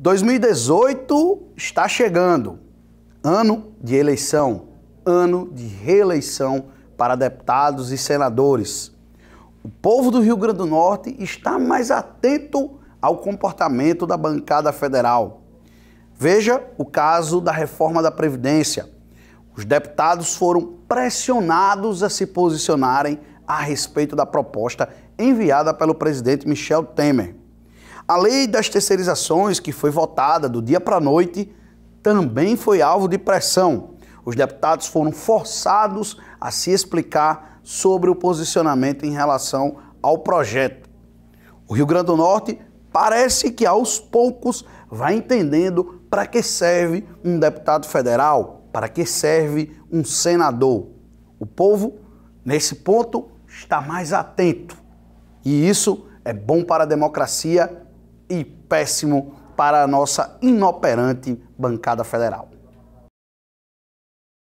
2018 está chegando, ano de eleição, ano de reeleição para deputados e senadores. O povo do Rio Grande do Norte está mais atento ao comportamento da bancada federal. Veja o caso da reforma da Previdência. Os deputados foram pressionados a se posicionarem a respeito da proposta enviada pelo presidente Michel Temer. A lei das terceirizações, que foi votada do dia para a noite, também foi alvo de pressão. Os deputados foram forçados a se explicar sobre o posicionamento em relação ao projeto. O Rio Grande do Norte parece que aos poucos vai entendendo para que serve um deputado federal, para que serve um senador. O povo, nesse ponto, está mais atento. E isso é bom para a democracia e péssimo para a nossa inoperante bancada federal.